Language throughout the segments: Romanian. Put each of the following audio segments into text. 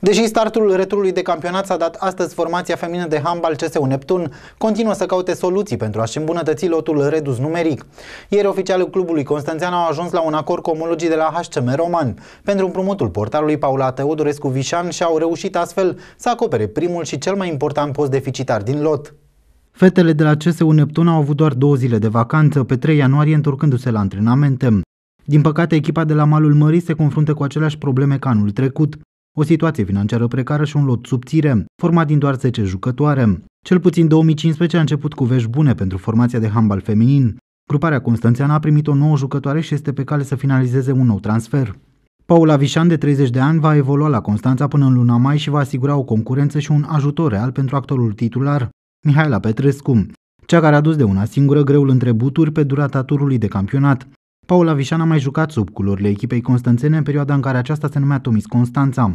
Deși startul returului de campionat s-a dat astăzi, formația feminină de handbal CSU Neptun continuă să caute soluții pentru a-și îmbunătăți lotul redus numeric. Ieri, oficialul clubului Constanțean au ajuns la un acord cu omologii de la HCM Roman pentru împrumutul portalului Paula Teodorescu Vișan și au reușit astfel să acopere primul și cel mai important post deficitar din lot. Fetele de la CSU Neptun au avut doar două zile de vacanță, pe 3 ianuarie întorcându-se la antrenamente. Din păcate, echipa de la Malul Mării se confruntă cu aceleași probleme ca anul trecut o situație financiară precară și un lot subțire, format din doar 10 jucătoare. Cel puțin 2015 a început cu vești bune pentru formația de handbal feminin. Gruparea Constanțeană a primit o nouă jucătoare și este pe cale să finalizeze un nou transfer. Paula Vișan, de 30 de ani, va evolua la Constanța până în luna mai și va asigura o concurență și un ajutor real pentru actorul titular, Mihaela Petrescu, cea care a dus de una singură greul între buturi pe durata turului de campionat. Paula Vișan a mai jucat sub culorile echipei constanțene în perioada în care aceasta se numea Tomis Constanța.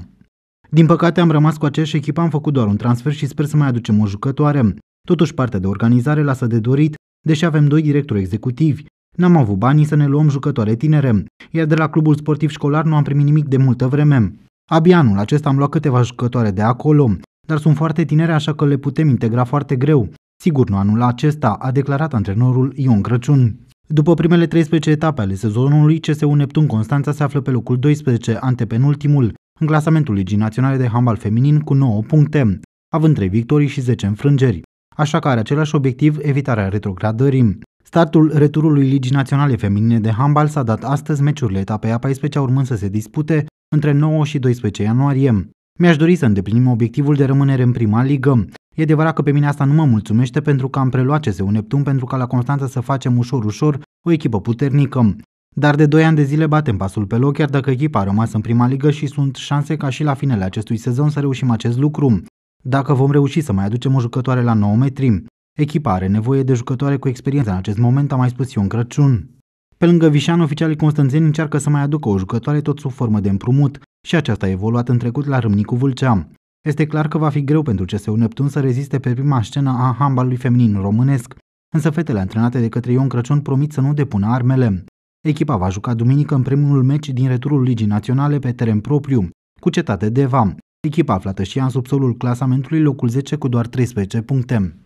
Din păcate am rămas cu aceeași echipă, am făcut doar un transfer și sper să mai aducem o jucătoare. Totuși partea de organizare lasă de dorit, deși avem doi directori executivi. N-am avut banii să ne luăm jucătoare tinere, iar de la clubul sportiv școlar nu am primit nimic de multă vreme. Abia anul acesta am luat câteva jucătoare de acolo, dar sunt foarte tinere așa că le putem integra foarte greu. Sigur nu anul acesta, a declarat antrenorul Ion Crăciun. După primele 13 etape ale sezonului, CSU Neptun Constanța se află pe locul 12, antepenultimul, în clasamentul Ligii Naționale de Handbal Feminin cu 9 puncte, având 3 victorii și 10 înfrângeri. Așa că are același obiectiv evitarea retrogradării. Startul returului Ligii Naționale Feminine de Handbal s-a dat astăzi meciurile etapei a 14 urmând să se dispute între 9 și 12 ianuarie. Mi-aș dori să îndeplinim obiectivul de rămânere în prima ligă. E adevărat că pe mine asta nu mă mulțumește pentru că am preluat CSU Neptun pentru ca la Constanța să facem ușor-ușor o echipă puternică. Dar de 2 ani de zile batem pasul pe loc, chiar dacă echipa a rămas în prima ligă și sunt șanse ca și la finele acestui sezon să reușim acest lucru, dacă vom reuși să mai aducem o jucătoare la 9 metri. Echipa are nevoie de jucătoare cu experiență în acest moment, a mai spus Ion Crăciun. Pe lângă Vișan, oficialii constanțeni încearcă să mai aducă o jucătoare tot sub formă de împrumut și aceasta a evoluat în trecut la Râmnicu Vâlcea. Este clar că va fi greu pentru CSU Neptun să reziste pe prima scenă a handbalului feminin românesc, însă fetele antrenate de către Ion Crăciun promit să nu depună armele. Echipa va juca duminică în primul meci din returul Ligii Naționale pe teren propriu, cu cetate de Vam. Echipa aflată și ea în subsolul clasamentului locul 10 cu doar 13 puncte.